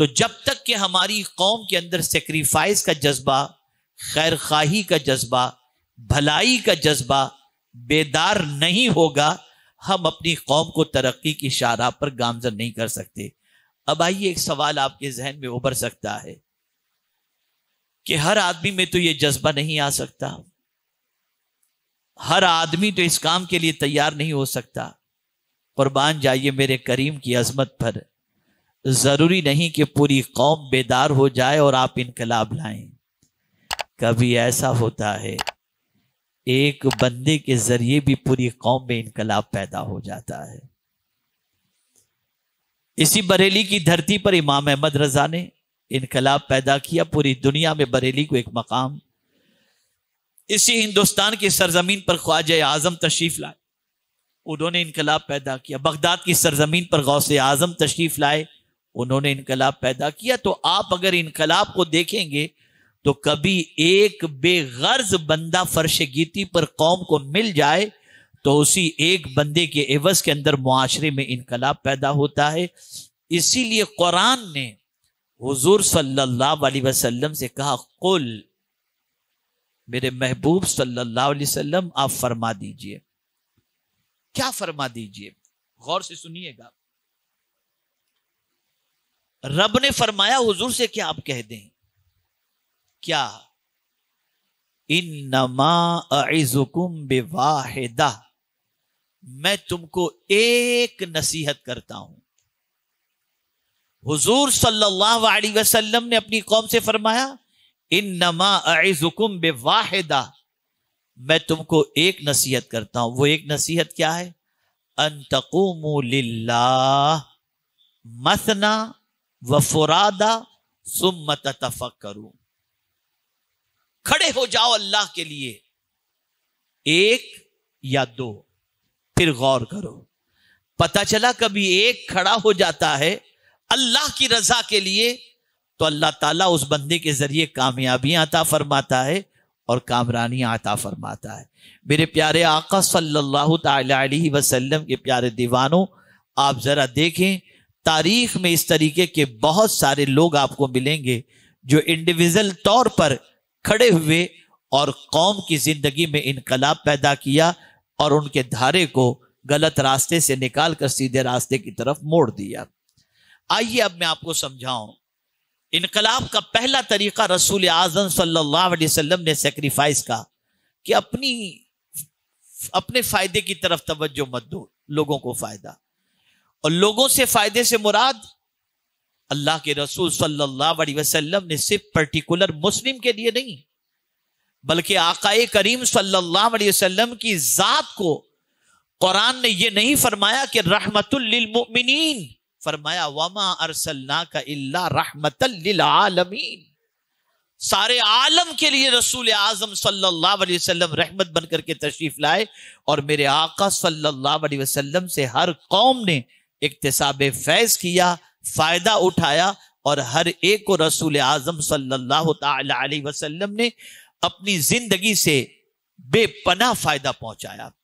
तो जब तक कि हमारी कौम के अंदर सेक्रीफाइस का जज्बा खैर खाही का जज्बा भलाई का जज्बा बेदार नहीं होगा हम अपनी कौम को तरक्की की शाहराह पर गामजन नहीं कर सकते अब आइए एक सवाल आपके जहन में उभर सकता है कि हर आदमी में तो ये जज्बा नहीं आ सकता हर आदमी तो इस काम के लिए तैयार नहीं हो सकता कुर्बान जाइए मेरे करीम की अजमत पर जरूरी नहीं कि पूरी कौम बेदार हो जाए और आप इनकलाब लाएं कभी ऐसा होता है एक बंदे के जरिए भी पूरी कौम में इनकलाब पैदा हो जाता है इसी बरेली की धरती पर इमाम अहमद रजा ने इनकलाब पैदा किया पूरी दुनिया में बरेली को एक मकाम इसी हिंदुस्तान की सरजमीन पर ख्वाज आजम तशरीफ लाए उन्होंने इनकलाब पैदा किया बगदाद की सरजमीन पर गौसे आजम तशरीफ लाए उन्होंने इनकलाब पैदा किया तो आप अगर इनकलाब को देखेंगे तो कभी एक बेगर्ज बंदा फर्श गीती पर कौम को मिल जाए तो उसी एक बंदे के एवज के अंदर मुआरे में इनकलाब पैदा होता है इसीलिए कुरान ने हजूर सल्ला वसलम से कहा कुल मेरे महबूब सल्लल्लाहु अलैहि वसल्लम आप फरमा दीजिए क्या फरमा दीजिए गौर से सुनिएगा रब ने फरमाया हुजूर से क्या आप कह दें क्या इन नमा अजुकुम बेवाहिदा मैं तुमको एक नसीहत करता हूं हुजूर सल्लल्लाहु अलैहि वसल्लम ने अपनी कौम से फरमाया इन अजुकुम बेवाहिदा मैं तुमको एक नसीहत करता हूं वो एक नसीहत क्या है अनतकुम मसना वफुरादा सुमत तफक करूं खड़े हो जाओ अल्लाह के लिए एक या दो फिर गौर करो पता चला कभी एक खड़ा हो जाता है अल्लाह की रजा के लिए तो अल्लाह ताला उस बंदे के जरिए कामयाबियां आता फरमाता है और कामरानियां आता फरमाता है मेरे प्यारे आका सल्लल्लाहु अलैहि वसल्लम के प्यारे दीवानों आप जरा देखें तारीख में इस तरीके के बहुत सारे लोग आपको मिलेंगे जो इंडिविजुअल तौर पर खड़े हुए और कौम की जिंदगी में इनकलाब पैदा किया और उनके धारे को गलत रास्ते से निकाल कर सीधे रास्ते की तरफ मोड़ दिया आइए अब मैं आपको समझाऊं इनकलाब का पहला तरीका रसूल आजम सल्लल्लाहु अलैहि वसल्लम ने सेक्रीफाइस का कि अपनी अपने फायदे की तरफ तवज्जो मत दो लोगों को फायदा और लोगों से फायदे से मुराद अल्लाह के रसूल सल्लल्लाहु अलैहि वसल्लम ने सिर्फ पर्टिकुलर मुस्लिम के लिए नहीं बल्कि आकाए करीम सल्लल्लाहु अलैहि वसल्लम की जात को कुरान ने यह नहीं फरमाया कि रहमतुल्लिलमुमिनीन फरमाया वमा अरसल्ला का इल्ला रहमतल्लिलआलमीन सारे आलम के लिए रसूल आजम सल्लल्लाहु अलैहि वसल्लम रहमत बनकर के तशरीफ लाए और मेरे आका सल्लल्लाहु अलैहि वसल्लम से हर कौम ने इकतसाब फैज किया फ़ायदा उठाया और हर एक को रसूल आजम सल्ला वसलम ने अपनी ज़िंदगी से बेपना फ़ायदा पहुंचाया